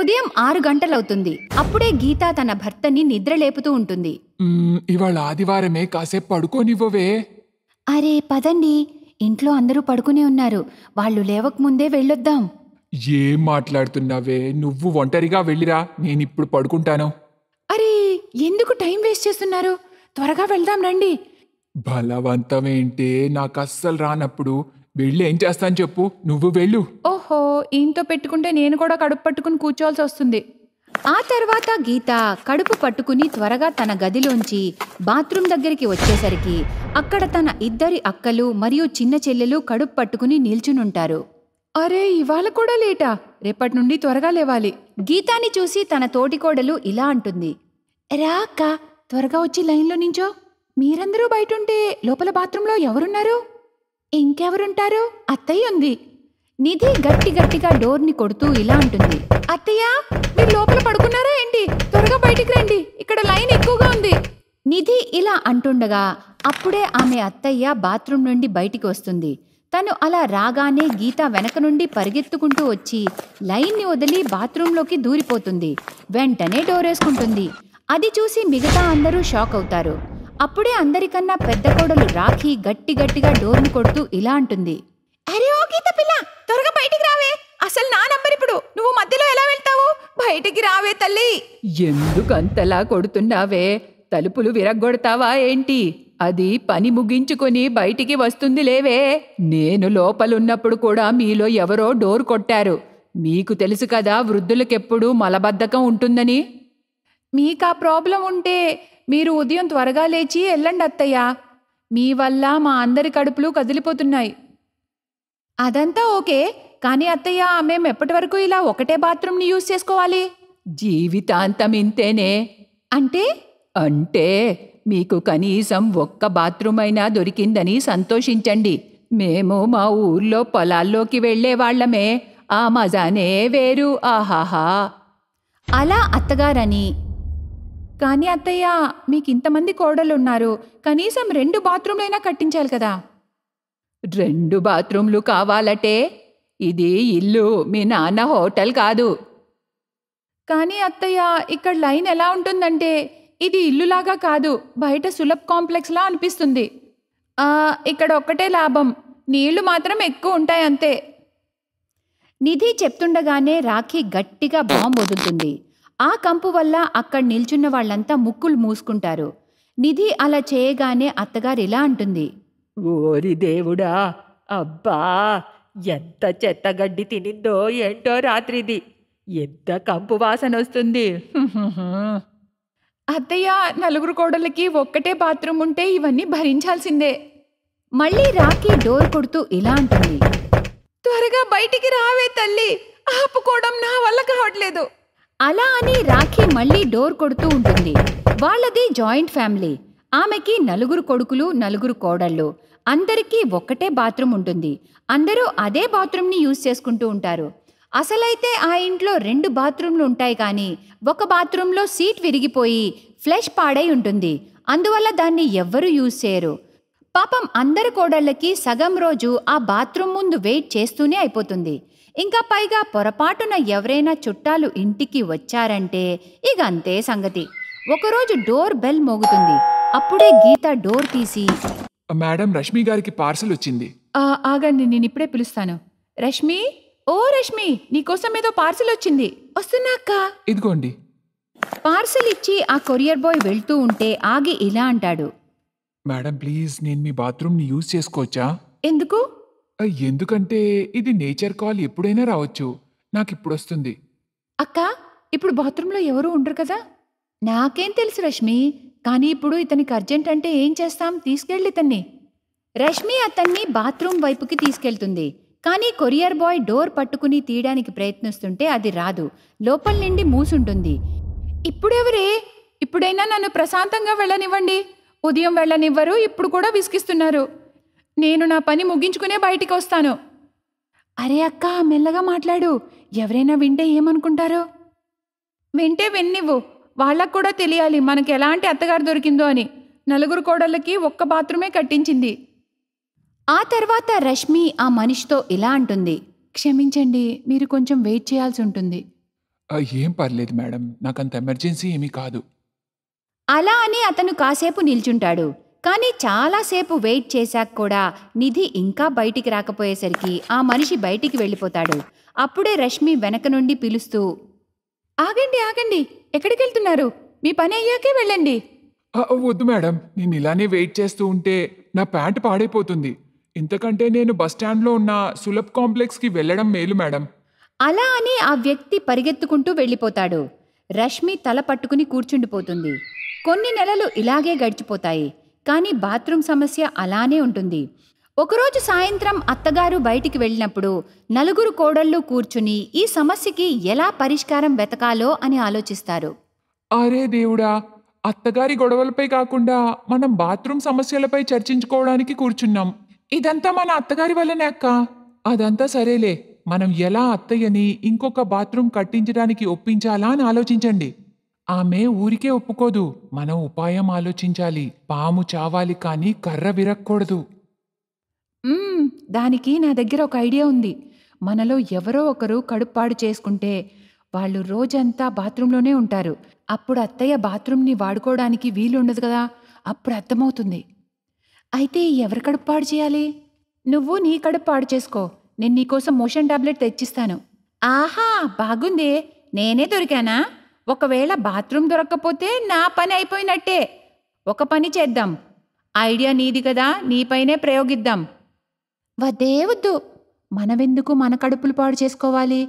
ఉదయం ఆరు గంటలవుతుంది అప్పుడే గీత తన భర్తని నిద్ర లేపుతూ ఉంటుంది ఇవాళ ఆదివారమే కాసేపు పడుకోనివ్వవే అరే పదండి ఇంట్లో అందరూ పడుకునే ఉన్నారు వాళ్ళు లేవక ముందే వెళ్ళొద్దాం ఏం మాట్లాడుతున్నావే నువ్వు ఒంటరిగా వెళ్ళిరా నేనిప్పుడు పడుకుంటాను అరే ఎందుకు టైం వేస్ట్ చేస్తున్నారు త్వరగా వెళ్దాం రండి బలవంతమేంటే నాకు అస్సలు రానప్పుడు వెళ్ళి ఏం చేస్తాను చెప్పు నువ్వు వెళ్ళు ఓహో ఈయంతో పెట్టుకుంటే నేను కూడా కడుపు పట్టుకుని కూర్చోవాల్సి వస్తుంది ఆ తర్వాత గీత కడుపు పట్టుకుని త్వరగా తన గదిలోంచి బాత్రూమ్ దగ్గరికి వచ్చేసరికి అక్కడ తన ఇద్దరి అక్కలు మరియు చిన్న చెల్లెలు కడుపు పట్టుకుని నిల్చునుంటారు అరే ఇవాళ కూడా లేటా రేపటి నుండి త్వరగా లేవాలి గీతాని చూసి తన తోటికోడలు ఇలా అంటుంది రా అక్క త్వరగా వచ్చి లైన్లో నించో మీరందరూ బయటుంటే లోపల బాత్రూంలో ఎవరున్నారు ఇంకెవరుంటారు అత్తయ్య ఉంది నిధి గట్టి గట్టిగా డోర్ని కొడుతూ ఇలా అంటుంది అత్తయ్య మీరు లోపల పడుకున్నారా ఏంటి త్వరగా బయటికి రండి ఇక్కడ లైన్ ఎక్కువగా ఉంది నిధి ఇలా అంటుండగా అప్పుడే ఆమె అత్తయ్య బాత్రూమ్ నుండి బయటికి వస్తుంది తను అలా రాగానే గీత వెనక నుండి పరిగెత్తుకుంటూ వచ్చి లైన్ని వదిలి బాత్రూంలోకి దూరిపోతుంది వెంటనే డోరేసుకుంటుంది అది చూసి మిగతా అందరూ షాక్ అవుతారు అప్పుడే అందరికన్నా పెద్ద కోడలు రాఖీ గట్టి గట్టిగా డోర్ని కొడుతూ ఇలా అంటుంది అరే ఓ గీత పిల్ల త్వరగా బయటికి రావే అసలు నా నంబర్ ఇప్పుడు నువ్వు మధ్యలో ఎలా వెళ్తావు బయటికి రావే తల్లి ఎందుకంతలా కొడుతున్నావే తలుపులు విరగ్గొడతావా ఏంటి అది పని ముగించుకొని బయటికి వస్తుంది లేవే నేను లోపలున్నప్పుడు కూడా మీలో ఎవరో డోర్ కొట్టారు మీకు తెలుసు కదా వృద్ధులకెప్పుడు మలబద్ధకం ఉంటుందని మీకు ఆ ప్రాబ్లం ఉంటే మీరు ఉదయం త్వరగా లేచి ఎల్లండి అత్తయ్య మీ వల్ల మా అందరి కడుపులు కదిలిపోతున్నాయి అదంతా ఓకే కానీ అత్తయ్య మేము ఎప్పటి వరకు ఇలా ఒకటే బాత్రూమ్ని యూజ్ చేసుకోవాలి జీవితాంతం ఇంతేనే అంటే అంటే మీకు కనీసం ఒక్క బాత్రూమ్ అయినా దొరికిందని సంతోషించండి మేము మా ఊర్లో పొలాల్లోకి వాళ్ళమే ఆ మజానే వేరు ఆహాహా అలా అత్తగారని కానీ అత్తయ్య మీకు ఇంతమంది కోడలున్నారు కనీసం రెండు బాత్రూంలైనా కట్టించాలి కదా రెండు బాత్రూంలు కావాలటే ఇది ఇల్లు మీ నాన్న హోటల్ కాదు కానీ అత్తయ్య ఇక్కడ లైన్ ఎలా ఉంటుందంటే ఇది ఇల్లులాగా కాదు బయట సులభ్ కాంప్లెక్స్లా అనిపిస్తుంది ఇక్కడ ఒక్కటే లాభం నీళ్లు మాత్రం ఎక్కువ ఉంటాయి అంతే నిధి చెప్తుండగానే రాఖీ గట్టిగా బాంబు వదులుతుంది ఆ కంపు వల్ల అక్కడ నిల్చున్న వాళ్ళంతా ముక్కులు మూసుకుంటారు నిధి అలా చేయగానే అత్తగారు ఇలా అంటుంది ఓరి దేవుడా అబ్బా ఎంత చెత్త గడ్డి తినిందో ఏంటో రాత్రిది ఎంత కంపు వాసన వస్తుంది అత్తయ్య నలుగురు కోడలకి ఒక్కటే బాత్రూమ్ ఉంటే ఇవన్నీ భరించాల్సిందే మళ్ళీ రాఖీ డోర్ కొడుతూ ఇలా అంటుంది త్వరగా బయటికి రావే తల్లి ఆపుకోవడం నా వల్ల కావట్లేదు అలా అని రాఖీ మళ్ళీ డోర్ కొడుతూ ఉంటుంది వాళ్ళది జాయింట్ ఫ్యామిలీ ఆమెకి నలుగురు కొడుకులు నలుగురు కోడళ్ళు అందరికీ ఒక్కటే బాత్రూమ్ ఉంటుంది అందరూ అదే బాత్రూమ్ని యూజ్ చేసుకుంటూ ఉంటారు అసలైతే ఆ ఇంట్లో రెండు బాత్రూమ్లు ఉంటాయి కానీ ఒక బాత్రూంలో సీట్ విరిగిపోయి ఫ్లెష్ పాడై ఉంటుంది అందువల్ల దాన్ని ఎవ్వరూ యూజ్ చేయరు పాపం అందరి కోడళ్ళకి సగం రోజు ఆ బాత్రూమ్ ముందు వెయిట్ చేస్తూనే అయిపోతుంది ఇంకా పైగా పొరపాటున ఎవరైనా చుట్టాలు ఇంటికి వచ్చారంటే ఇక అంతే సంగతి ఒకరోజు డోర్ బెల్ మోగుతుంది అప్పుడే గీత డోర్ తీసి మేడం రష్మి గారికి పార్సల్ వచ్చింది ఆగండి నేను ఇప్పుడే పిలుస్తాను రష్మి ఓ రష్మి నీకోసం ఏదో పార్సల్ వచ్చింది వస్తున్నాక ఇదిగోండి పార్సల్ ఇచ్చి ఆ కొరియర్ బాయ్ వెళ్తూ ఉంటే ఆగి ఇలా అంటాడు మేడం ప్లీజ్ నేను మీ బాత్రూమ్ని యూజ్ చేసుకోవచ్చా ఎందుకు ఎందుకంటే ఇది నేచర్ కాల్ ఎప్పుడైనా రావచ్చు వస్తుంది అక్క ఇప్పుడు బాత్రూంలో ఎవరూ ఉండరు కదా నాకేం తెలుసు రష్మి కానీ ఇప్పుడు ఇతనికి అర్జెంట్ అంటే ఏం చేస్తాం తీసుకెళ్ళి ఇతన్ని రష్మి అతన్ని బాత్రూమ్ వైపుకి తీసుకెళ్తుంది కానీ కొరియర్ బాయ్ డోర్ పట్టుకుని తీయడానికి ప్రయత్నిస్తుంటే అది రాదు లోపల నుండి మూసుంటుంది ఇప్పుడెవరే ఇప్పుడైనా నన్ను ప్రశాంతంగా వెళ్ళనివ్వండి ఉదయం వెళ్ళనివ్వరు ఇప్పుడు కూడా విసిగిస్తున్నారు నేను నా పని ముగించుకునే బయటికి వస్తాను అరే అక్క మెల్లగా మాట్లాడు ఎవరైనా వింటే ఏమనుకుంటారో వింటే విన్నివ్వు వాళ్ళకు కూడా తెలియాలి మనకు ఎలాంటి అత్తగారు దొరికిందో అని నలుగురు కోడళ్ళకి ఒక్క బాత్రూమే కట్టించింది ఆ తర్వాత రష్మి ఆ మనిషితో ఇలా అంటుంది క్షమించండి మీరు కొంచెం వెయిట్ చేయాల్సి ఉంటుంది ఏం పర్లేదు మేడం నాకంత ఎమర్జెన్సీ ఏమీ కాదు అలా అని అతను కాసేపు నిల్చుంటాడు కానీ చాలాసేపు వెయిట్ చేశాక కూడా నిధి ఇంకా బయటికి రాకపోయేసరికి ఆ మనిషి బయటికి వెళ్ళిపోతాడు అప్పుడే రష్మి వెనక నుండి పిలుస్తూ ఆగండి ఆగండి ఎక్కడికి వెళ్తున్నారు మీ పని అయ్యాకే వెళ్ళండి వద్దు మేడం నేను ఇలానే వెయిట్ చేస్తూ ఉంటే నా ప్యాంట్ పాడైపోతుంది ఇంతకంటే నేను బస్ స్టాండ్లో ఉన్న సులభ్ కాంప్లెక్స్కి వెళ్ళడం మేలు మేడం అలా అని ఆ వ్యక్తి పరిగెత్తుకుంటూ వెళ్ళిపోతాడు రష్మి తల పట్టుకుని కూర్చుండిపోతుంది కొన్ని నెలలు ఇలాగే గడిచిపోతాయి కానీ బాత్రూమ్ సమస్య అలానే ఉంటుంది ఒకరోజు సాయంత్రం అత్తగారు బయటికి వెళ్ళినప్పుడు నలుగురు కోడళ్ళు కూర్చుని ఈ సమస్యకి ఎలా పరిష్కారం వెతకాలో అని ఆలోచిస్తారు అరే దేవుడా అత్తగారి గొడవలపై కాకుండా మనం బాత్రూమ్ సమస్యలపై చర్చించుకోవడానికి కూర్చున్నాం ఇదంతా మన అత్తగారి వల్లనే అక్క అదంతా సరేలే మనం ఎలా అత్తయ్యని ఇంకొక బాత్రూమ్ కట్టించడానికి ఒప్పించాలా అని ఆలోచించండి ఆమె ఊరికే ఒప్పుకోదు మనం ఉపాయం ఆలోచించాలి పాము చావాలి కానీ కర్ర విరక్కూడదు దానికి నా దగ్గర ఒక ఐడియా ఉంది మనలో ఎవరో ఒకరు కడుప్పాడు చేసుకుంటే వాళ్ళు రోజంతా బాత్రూంలోనే ఉంటారు అప్పుడు అత్తయ్య బాత్రూంని వాడుకోవడానికి వీలుండదు కదా అప్పుడు అర్థమవుతుంది అయితే ఎవరు కడుప్పాడు చేయాలి నువ్వు నీ కడుప్పాడు చేసుకో నేను నీకోసం మోషన్ టాబ్లెట్ తెచ్చిస్తాను ఆహా బాగుందే నేనే దొరికానా ఒకవేళ బాత్రూమ్ దొరక్కపోతే నా పని అయిపోయినట్టే ఒక పని చేద్దాం ఐడియా నీది కదా నీపైనే ప్రయోగిద్దాం వద్దే వద్దు మనమెందుకు మన కడుపులు పాడు చేసుకోవాలి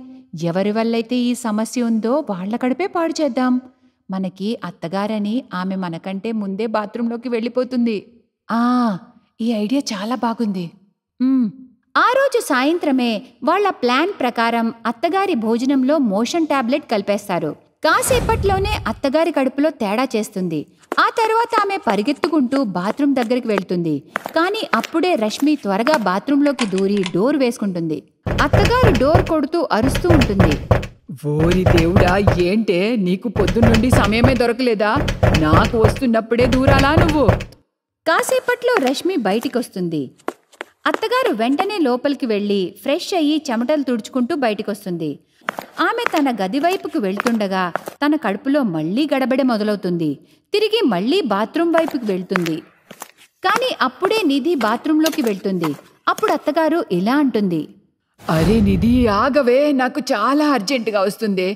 ఎవరి వల్లైతే ఈ సమస్య ఉందో వాళ్ల కడుపే పాడు చేద్దాం మనకి అత్తగారని ఆమె మనకంటే ముందే బాత్రూంలోకి వెళ్ళిపోతుంది ఆ ఈ ఐడియా చాలా బాగుంది ఆ రోజు సాయంత్రమే వాళ్ళ ప్లాన్ ప్రకారం అత్తగారి భోజనంలో మోషన్ టాబ్లెట్ కలిపేస్తారు కాసేపట్లోనే అత్తగారి కడుపులో తేడా చేస్తుంది ఆ తర్వాత ఆమె పరిగెత్తుకుంటూ బాత్రూమ్ దగ్గరికి వెళ్తుంది కానీ అప్పుడే రష్మి త్వరగా బాత్రూంలోకి దూరి డోర్ వేసుకుంటుంది అత్తగారు డోర్ కొడుతూ అరుస్తూ ఉంటుంది ఓరి దేవుడా ఏంటే నీకు పొద్దున్నుండి సమయమే దొరకలేదా నాకు వస్తున్నప్పుడే దూరాలా నువ్వు కాసేపట్లో రష్మి బయటికొస్తుంది అత్తగారు వెంటనే లోపలికి వెళ్ళి ఫ్రెష్ అయ్యి చెమటలు తుడుచుకుంటూ బయటికొస్తుంది ఆమె తన గదివైపుకు వెళ్తుండగా తన కడుపులో మళ్లీ గడబడి మొదలవుతుంది తిరిగి మళ్లీ బాత్రూం వైపుకు వెళ్తుంది కానీ అప్పుడే నిధి బాత్రూంలోకి వెళ్తుంది అప్పుడు అత్తగారు ఇలా అంటుంది అరే నిధి ఆగవే నాకు చాలా అర్జెంటుగా వస్తుంది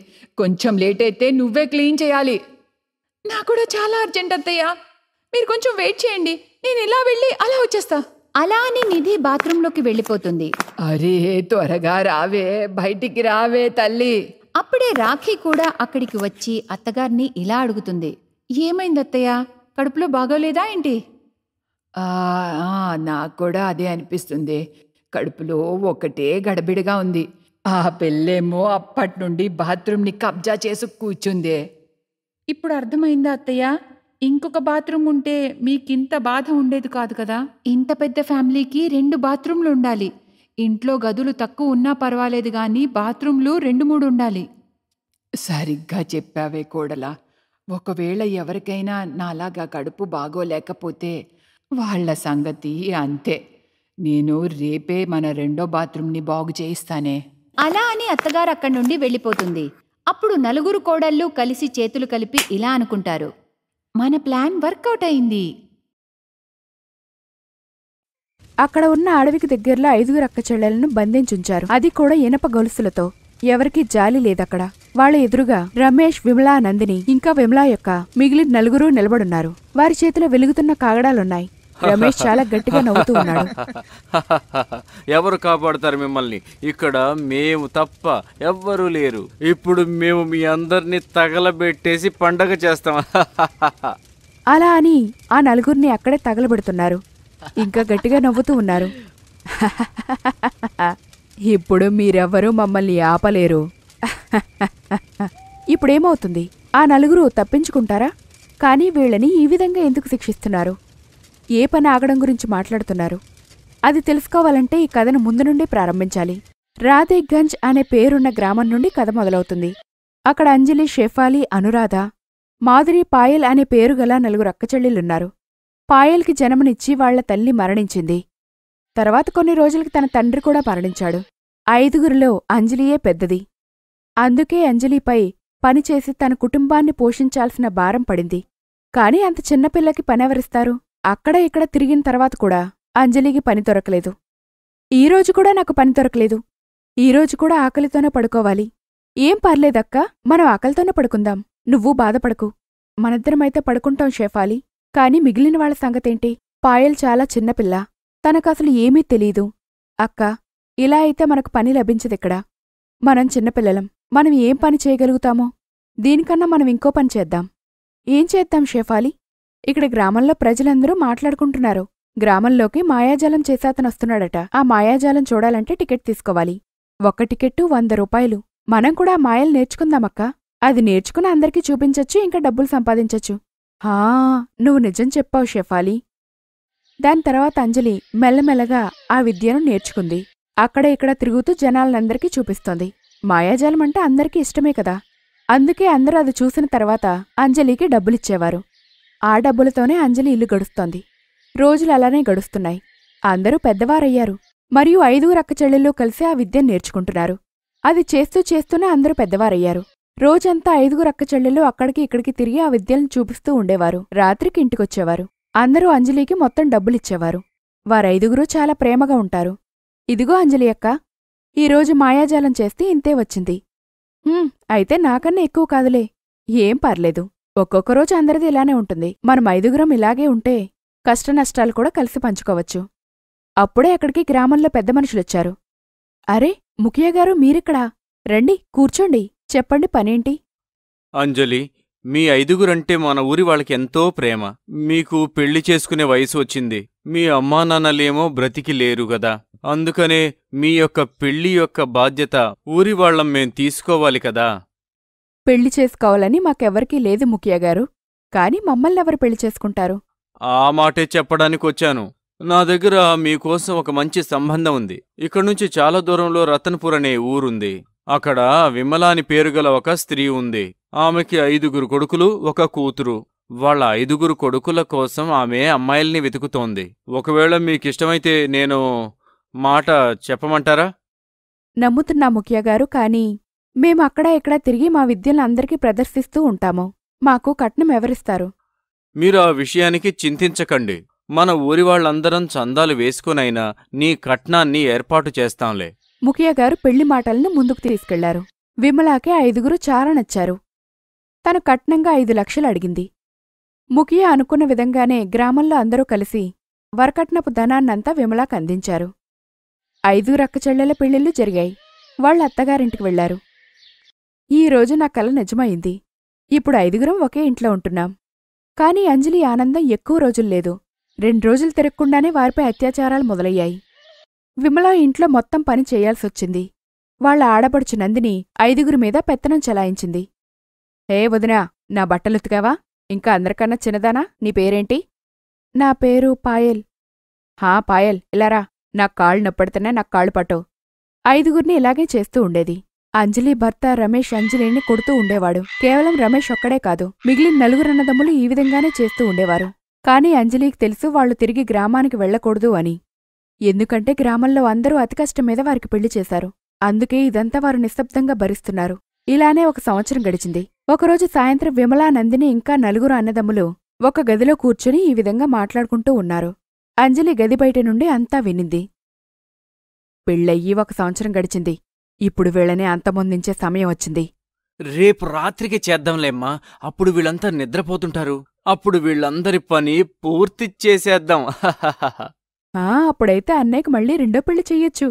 కొంచెం లేట్ అయితే నువ్వే క్లీన్ చేయాలి నాకు కూడా చాలా అర్జెంట్ అత్తయ్యా మీరు కొంచెం వెయిట్ చేయండి నేను ఇలా వెళ్ళి అలా వచ్చేస్తా అలా అని నిధి బాత్రూంలోకి వెళ్ళిపోతుంది అరే త్వరగా రావే బయటికి రావే తల్లి అప్పుడే రాఖీ కూడా అక్కడికి వచ్చి అత్తగారిని ఇలా అడుగుతుంది ఏమైంది అత్తయ్య కడుపులో బాగోలేదా ఏంటి నాకు కూడా అదే అనిపిస్తుంది కడుపులో ఒకటే గడబిడిగా ఉంది ఆ పెళ్ళేమో అప్పటి నుండి బాత్రూమ్ని కబ్జా చేసి కూర్చుందే ఇప్పుడు అర్థమైందా అత్తయ్య ఇంకొక బాత్రూమ్ ఉంటే మీకింత బాధ ఉండేది కాదు కదా ఇంత పెద్ద ఫ్యామిలీకి రెండు బాత్రూమ్లు ఉండాలి ఇంట్లో గదులు తక్కువ ఉన్నా పర్వాలేదు కానీ బాత్రూమ్లు రెండు మూడు ఉండాలి సరిగ్గా చెప్పావే కోడలా ఒకవేళ ఎవరికైనా నాలాగా కడుపు బాగోలేకపోతే వాళ్ళ సంగతి అంతే నేను రేపే మన రెండో బాత్రూమ్ని బాగు చేయిస్తానే అలా అని అత్తగారు అక్కడి నుండి వెళ్ళిపోతుంది అప్పుడు నలుగురు కోడళ్ళు కలిసి చేతులు కలిపి ఇలా అనుకుంటారు మన ప్లాన్ వర్కౌట్ అయింది అక్కడ ఉన్న అడవికి దగ్గరలో ఐదుగురు అక్క చెల్లెలను బంధించుంచారు అది కూడా ఇనప గొలుసులతో ఎవరికీ జాలి లేదక్కడ వాళ్ళ ఎదురుగా రమేష్ విమలా నందిని ఇంకా విమలా యొక్క మిగిలిన నలుగురు నిలబడున్నారు వారి చేతిలో వెలుగుతున్న కాగడాలున్నాయి రమేష్ చాలా గట్టిగా నవ్వుతూ ఉన్నాడు ఎవరు కాపాడుతారు మిమ్మల్ని ఇక్కడ మేము తప్ప ఎవ్వరు లేరు ఇప్పుడు మేము మీ అందరినీ తగలబెట్టేసి పండగ చేస్తాం అలా అని ఆ నలుగురిని అక్కడే తగలబెడుతున్నారు ఇంకా గట్టిగా నవ్వుతూ ఉన్నారు ఇప్పుడు మీరెవ్వరూ మమ్మల్ని ఆపలేరు ఇప్పుడేమవుతుంది ఆ నలుగురు తప్పించుకుంటారా కానీ వీళ్ళని ఈ విధంగా ఎందుకు శిక్షిస్తున్నారు ఏ పని ఆగడం గురించి మాట్లాడుతున్నారు అది తెలుసుకోవాలంటే ఈ కథను ముందు నుండి ప్రారంభించాలి రాధేగంజ్ అనే పేరున్న గ్రామం నుండి కథ మొదలవుతుంది అక్కడ అంజలి షేఫాలి అనురాధ మాధురి పాయల్ అనే పేరుగల నలుగురు అక్కచెల్లెళ్ళున్నారు పాయల్కి జన్మనిచ్చి వాళ్ల తల్లి మరణించింది తర్వాత కొన్ని రోజులకి తన తండ్రి కూడా మరణించాడు ఐదుగురిలో అంజలియే పెద్దది అందుకే అంజలిపై పనిచేసి తన కుటుంబాన్ని పోషించాల్సిన భారం పడింది కాని అంత చిన్నపిల్లకి పనెవరిస్తారు అక్కడ ఇక్కడ తిరిగిన తర్వాత కూడా అంజలికి పని దొరకలేదు ఈరోజు కూడా నాకు పని దొరకలేదు ఈరోజు కూడా ఆకలితోనే పడుకోవాలి ఏం పర్లేదక్కా మనం ఆకలితోనే పడుకుందాం నువ్వు బాధపడకు మనద్దరమైతే పడుకుంటాం షేఫాలి కాని మిగిలిన వాళ్ల సంగతేంటి పాయల్ చాలా చిన్నపిల్ల తనకసలు ఏమీ తెలీదు అక్క ఇలా అయితే మనకు పని లభించదిక్కడ మనం చిన్నపిల్లలం మనం ఏం పని చేయగలుగుతామో దీనికన్నా మనం ఇంకో పని చేద్దాం ఏం చేద్దాం షేఫాలి ఇక్కడ గ్రామంలో ప్రజలందరూ మాట్లాడుకుంటున్నారు గ్రామంలోకి మాయాజాలం చేసాతనొస్తున్నాడట ఆ మాయాజాలం చూడాలంటే టికెట్ తీసుకోవాలి ఒక్క టికెట్టు వంద రూపాయలు మనం కూడా మాయలు నేర్చుకుందామక్కా అది నేర్చుకుని అందరికీ చూపించొచ్చు ఇంకా డబ్బులు సంపాదించొచ్చు హా నువ్వు నిజం చెప్పావు షెఫాలి దాని తర్వాత అంజలి మెల్లమెల్లగా ఆ విద్యను నేర్చుకుంది అక్కడ ఇక్కడ తిరుగుతూ జనాలనందరికీ చూపిస్తోంది మాయాజాలం అంటే అందరికీ ఇష్టమే కదా అందుకే అందరూ అది చూసిన తర్వాత అంజలికి డబ్బులిచ్చేవారు ఆ డబ్బులతోనే అంజలి ఇల్లు గడుస్తోంది రోజులు అలానే గడుస్తున్నాయి అందరూ పెద్దవారయ్యారు మరియు ఐదుగురు అక్కచెల్లెళ్ళు కలిసి ఆ విద్యను నేర్చుకుంటున్నారు అది చేస్తూ చేస్తూనే అందరూ పెద్దవారయ్యారు రోజంతా ఐదుగురు అక్కచెల్లెళ్ళు అక్కడికి ఇక్కడికి తిరిగి ఆ విద్యలను చూపిస్తూ ఉండేవారు రాత్రికి ఇంటికొచ్చేవారు అందరూ అంజలికి మొత్తం డబ్బులిచ్చేవారు వారైదుగురూ చాలా ప్రేమగా ఉంటారు ఇదిగో అంజలి అక్క ఈరోజు మాయాజాలం చేస్తే ఇంతే వచ్చింది అయితే నాకన్నా ఎక్కువ కాదులే ఏం పర్లేదు ఒక్కొక్క రోజు అందరిది ఇలానే ఉంటుంది మనం ఐదుగురం ఇలాగే ఉంటే కష్టనష్టాలు కూడా కలిసి పంచుకోవచ్చు అప్పుడే అక్కడికి గ్రామంలో పెద్ద మనుషులొచ్చారు అరే ముఖియగారు మీరిక్కడా రండి కూర్చోండి చెప్పండి పనేంటి అంజలి మీ ఐదుగురంటే మన ఊరి వాళ్ళకి ఎంతో ప్రేమ మీకు పెళ్లి చేసుకునే వయసు వచ్చింది మీ అమ్మా నాన్నలేమో బ్రతికి లేరు గదా అందుకనే మీ యొక్క పెళ్లి యొక్క బాధ్యత ఊరివాళ్లం మేం తీసుకోవాలి కదా పెళ్లి చేసుకోవాలని మాకెవరికీ లేదు ముఖ్య గారు కాని మమ్మల్ని ఎవరు పెళ్లి చేసుకుంటారు ఆ మాటే చెప్పడానికి వచ్చాను నా దగ్గర మీకోసం ఒక మంచి సంబంధం ఉంది ఇక్కడ నుంచి చాలా దూరంలో రతన్పూర్ అనే ఊరుంది అక్కడ విమలాని పేరుగల ఒక స్త్రీ ఉంది ఆమెకి ఐదుగురు కొడుకులు ఒక కూతురు వాళ్ళ ఐదుగురు కొడుకుల కోసం ఆమె అమ్మాయిల్ని వెతుకుతోంది ఒకవేళ మీకిష్టమైతే నేను మాట చెప్పమంటారా నమ్ముతున్నా ముఖ్య గారు కానీ మేము అక్కడ ఇక్కడ తిరిగి మా విద్యలను అందరికీ ప్రదర్శిస్తూ ఉంటాము మాకు కట్నం ఎవరిస్తారు మీరు ఆ విషయానికి చింతించకండి మన ఊరి వాళ్ళందరం చందాలు వేసుకునైనా నీ కట్నాన్ని ఏర్పాటు చేస్తాంలే ముఖియ గారు పెళ్లి మాటలను ముందుకు తీసుకెళ్లారు విమలాకే ఐదుగురు చారనచ్చారు తను కట్నంగా ఐదు లక్షలు అడిగింది ముఖియా అనుకున్న విధంగానే గ్రామంలో అందరూ కలిసి వరకట్నపు ధనాన్నంతా విమలాకందించారు ఐదుగురు అక్కచెళ్లెల పెళ్లిళ్లు జరిగాయి వాళ్ళ అత్తగారింటికి వెళ్లారు ఈరోజు నా కల నిజమైంది ఇప్పుడు ఐదుగురం ఒకే ఇంట్లో ఉంటున్నాం కాని అంజలి ఆనందం ఎక్కువ రోజులు లేదు రెండు రోజులు తిరగకుండానే వారిపై అత్యాచారాలు మొదలయ్యాయి విమల ఇంట్లో మొత్తం పని చేయాల్సొచ్చింది వాళ్ల ఆడపడుచు నందిని ఐదుగురి మీద పెత్తనం చెలాయించింది ఏ వదినా నా బట్టలుతుకావా ఇంకా అందరికన్నా చిన్నదానా నీ పేరేంటి నా పేరు పాయల్ హా పాయల్ ఇలారా నా కాళ్ళు నొప్పడితేనే నా కాళ్ళు పట్టవు ఐదుగురిని ఇలాగే చేస్తూ ఉండేది అంజలి భర్త రమేష్ అంజలిని కొడుతూ ఉండేవాడు కేవలం రమేష్ ఒక్కడే కాదు మిగిలిన నలుగురు అన్నదమ్ములు ఈ విధంగానే చేస్తూ ఉండేవారు కాని అంజలికి తెలుసు వాళ్లు తిరిగి గ్రామానికి వెళ్లకూడదు అని ఎందుకంటే గ్రామంలో అందరూ అతి కష్టం మీద వారికి పెళ్లి చేశారు అందుకే ఇదంతా వారు నిశ్శబ్దంగా భరిస్తున్నారు ఇలానే ఒక సంవత్సరం గడిచింది ఒకరోజు సాయంత్రం విమలా నందిని ఇంకా నలుగురు అన్నదమ్ములు ఒక గదిలో కూర్చుని ఈ విధంగా మాట్లాడుకుంటూ ఉన్నారు అంజలి గది బయట నుండి అంతా వినింది పెళ్ళయ్యి ఒక సంవత్సరం గడిచింది ఇప్పుడు వీళ్ళని అంతమొందించే సమయం వచ్చింది రేపు రాత్రికి చేద్దాంలేమ్మా అప్పుడు వీళ్ళంతా నిద్రపోతుంటారు అప్పుడు వీళ్ళందరి పని పూర్తి చేసేద్దాం ఆ అప్పుడైతే అన్నయ్యకు మళ్ళీ రెండో పెళ్లి చెయ్యొచ్చు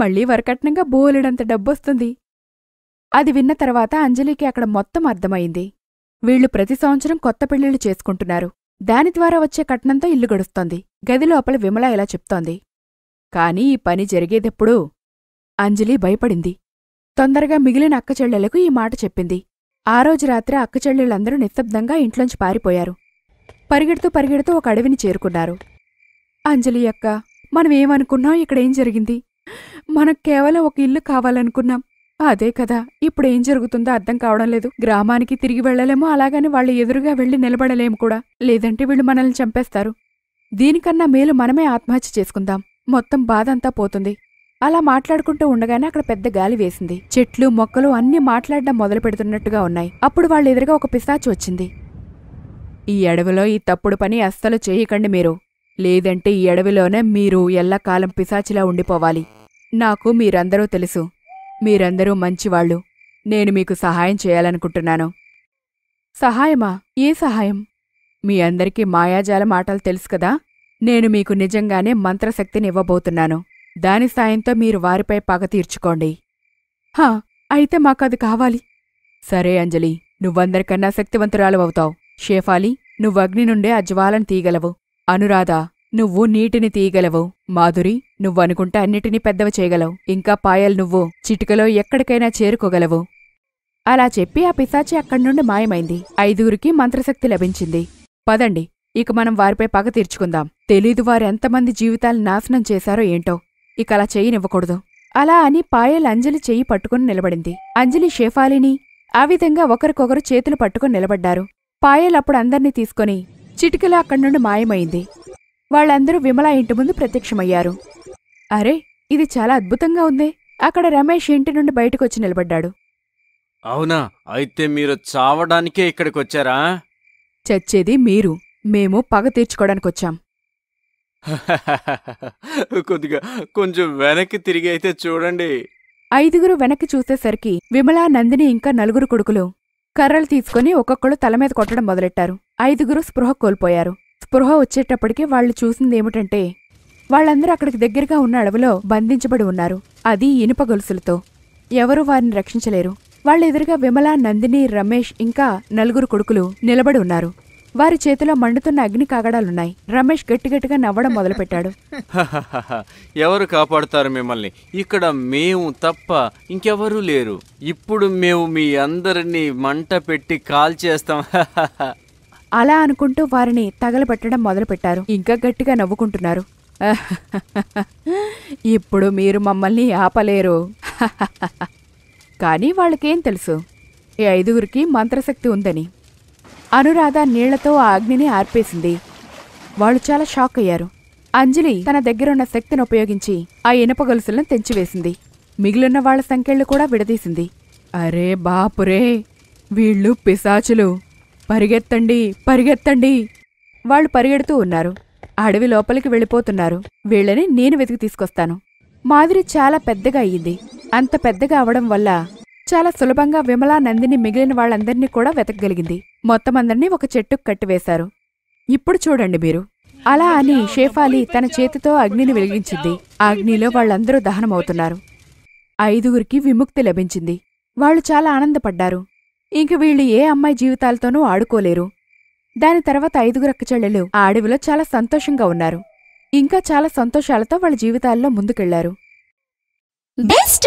మళ్ళీ వరకట్నంగా బోలెడంత డబ్బొస్తుంది అది విన్న తర్వాత అంజలికి అక్కడ మొత్తం అర్థమైంది వీళ్లు ప్రతి సంవత్సరం కొత్త పెళ్లిళ్ళు చేసుకుంటున్నారు దాని ద్వారా వచ్చే కట్నంతో ఇల్లు గడుస్తోంది గదిలోపల విమల ఇలా చెప్తోంది కాని ఈ పని జరిగేదెప్పుడు అంజలి భయపడింది తొందరగా మిగిలిన అక్కచెల్లెలకు ఈ మాట చెప్పింది ఆ రోజు రాత్రి అక్కచెల్లెళ్ళందరూ నిశ్శబ్దంగా ఇంట్లోంచి పారిపోయారు పరిగెడుతూ పరిగెడుతూ ఒక అడవిని చేరుకున్నారు అంజలి అక్క మనం ఏమనుకున్నాం ఇక్కడేం జరిగింది మనకు కేవలం ఒక ఇల్లు కావాలనుకున్నాం అదే కదా ఇప్పుడేం జరుగుతుందో అర్థం కావడం లేదు గ్రామానికి తిరిగి వెళ్లలేమో అలాగని వాళ్ళు ఎదురుగా వెళ్లి నిలబడలేము కూడా లేదంటే వీళ్ళు మనల్ని చంపేస్తారు దీనికన్నా మేలు మనమే ఆత్మహత్య చేసుకుందాం మొత్తం బాధంతా పోతుంది అలా మాట్లాడుకుంటూ ఉండగానే అక్కడ పెద్ద గాలి వేసింది చెట్లు మొక్కలు అన్నీ మాట్లాడడం మొదలు పెడుతున్నట్టుగా ఉన్నాయి అప్పుడు వాళ్ళు ఎదురుగా ఒక పిశాచి వచ్చింది ఈ అడవిలో ఈ తప్పుడు పని అస్సలు చేయకండి మీరు లేదంటే ఈ అడవిలోనే మీరు ఎల్లకాలం పిశాచిలా ఉండిపోవాలి నాకు మీరందరూ తెలుసు మీరందరూ మంచివాళ్ళు నేను మీకు సహాయం చేయాలనుకుంటున్నాను సహాయమా ఏ సహాయం మీ అందరికీ మాయాజాల మాటలు తెలుసు కదా నేను మీకు నిజంగానే మంత్రశక్తిని ఇవ్వబోతున్నాను దాని సాయంతో మీరు వారిపై పగ తీర్చుకోండి హా అయితే మాకది కావాలి సరే అంజలి నువ్వందరికన్నా శక్తివంతురాలువవుతావు షేఫాలి నువ్వగ్ని నుండే అజ్వాలను తీయగలవు అనురాధ నువ్వు నీటిని తీయగలవు మాధురి నువ్వనుకుంటే అన్నిటినీ పెద్దవి చేయగలవు ఇంకా పాయల్ నువ్వు చిటికలో ఎక్కడికైనా చేరుకోగలవు అలా చెప్పి ఆ పిశాచి అక్కడి నుండి మాయమైంది ఐదుగురికి మంత్రశక్తి లభించింది పదండి ఇక మనం వారిపై పగ తీర్చుకుందాం తెలీదు వారెంతమంది జీవితాలు నాశనం చేశారో ఏంటో ఇక అలా చేయనివ్వకూడదు అలా అని పాయల్ అంజలి చెయ్యి పట్టుకుని నిలబడింది అంజలి షేఫాలిని ఆ విధంగా ఒకరికొకరు చేతులు పట్టుకుని నిలబడ్డారు పాయల్ అప్పుడు అందర్నీ తీసుకుని చిటికలా అక్కడి నుండి మాయమైంది వాళ్ళందరూ విమల ఇంటి ముందు ప్రత్యక్షమయ్యారు అరే ఇది చాలా అద్భుతంగా ఉంది అక్కడ రమేష్ ఇంటి నుండి బయటకొచ్చి నిలబడ్డాడు అవునా అయితే మీరు చావడానికే ఇక్కడికొచ్చారా చచ్చేది మీరు మేము పగ తీర్చుకోవడానికొచ్చాం కొద్దిగా కొంచెం వెనక్కి తిరిగి అయితే చూడండి ఐదుగురు వెనక్కి చూసేసరికి విమలా నందిని ఇంకా నలుగురు కొడుకులు కర్రలు తీసుకుని ఒక్కొక్కళ్ళు తల మీద కొట్టడం మొదలెట్టారు ఐదుగురు స్పృహ కోల్పోయారు స్పృహ వచ్చేటప్పటికీ వాళ్ళు చూసింది ఏమిటంటే వాళ్ళందరూ అక్కడికి దగ్గరగా ఉన్న అడవిలో బంధించబడి ఉన్నారు అది ఇనుప గొలుసులతో ఎవరూ వారిని రక్షించలేరు వాళ్ళెదురుగా ఎదురుగా నందిని రమేష్ ఇంకా నలుగురు కొడుకులు నిలబడి ఉన్నారు వారి చేతిలో మండుతున్న అగ్ని కాగడాలున్నాయి రమేష్ గట్టిగట్టిగా నవ్వడం మొదలుపెట్టాడు ఎవరు కాపాడుతారు మిమ్మల్ని ఇక్కడ మేము తప్ప ఇంకెవరూ లేరు ఇప్పుడు మేము మీ అందరినీ మంట పెట్టి కాల్ చేస్తాం అలా అనుకుంటూ వారిని తగలబెట్టడం మొదలుపెట్టారు ఇంకా గట్టిగా నవ్వుకుంటున్నారు ఇప్పుడు మీరు మమ్మల్ని ఆపలేరు కానీ వాళ్ళకేం తెలుసు ఈ ఐదుగురికి మంత్రశక్తి ఉందని అనురాధ నీళ్లతో ఆ అగ్నిని ఆర్పేసింది వాళ్ళు చాలా షాక్ అయ్యారు అంజలి తన దగ్గరున్న శక్తిని ఉపయోగించి ఆ ఇనప గొలుసులను తెంచివేసింది మిగిలిన వాళ్ల సంఖ్యలు కూడా విడదీసింది అరే బాపురే వీళ్ళు పిశాచులు పరిగెత్తండి పరిగెత్తండి వాళ్ళు పరిగెడుతూ ఉన్నారు అడవి లోపలికి వెళ్ళిపోతున్నారు వీళ్ళని నేను వెతికి తీసుకొస్తాను మాదిరి చాలా పెద్దగా అయ్యింది అంత పెద్దగా అవడం వల్ల చాలా సులభంగా విమలా నందిని మిగిలిన వాళ్లందర్నీ కూడా వెతకగలిగింది మొత్తం అందర్నీ ఒక చెట్టుకు కట్టివేశారు ఇప్పుడు చూడండి మీరు అలా అని షేఫాలి తన చేతితో అగ్నిని వెలిగించింది ఆ అగ్నిలో వాళ్లందరూ దహనమవుతున్నారు ఐదుగురికి విముక్తి లభించింది వాళ్ళు చాలా ఆనందపడ్డారు ఇంక వీళ్ళు ఏ అమ్మాయి జీవితాలతోనూ ఆడుకోలేరు దాని తర్వాత ఐదుగురు అక్కచెల్లెలు ఆ అడవిలో చాలా సంతోషంగా ఉన్నారు ఇంకా చాలా సంతోషాలతో వాళ్ళ జీవితాల్లో ముందుకెళ్లారు బెస్ట్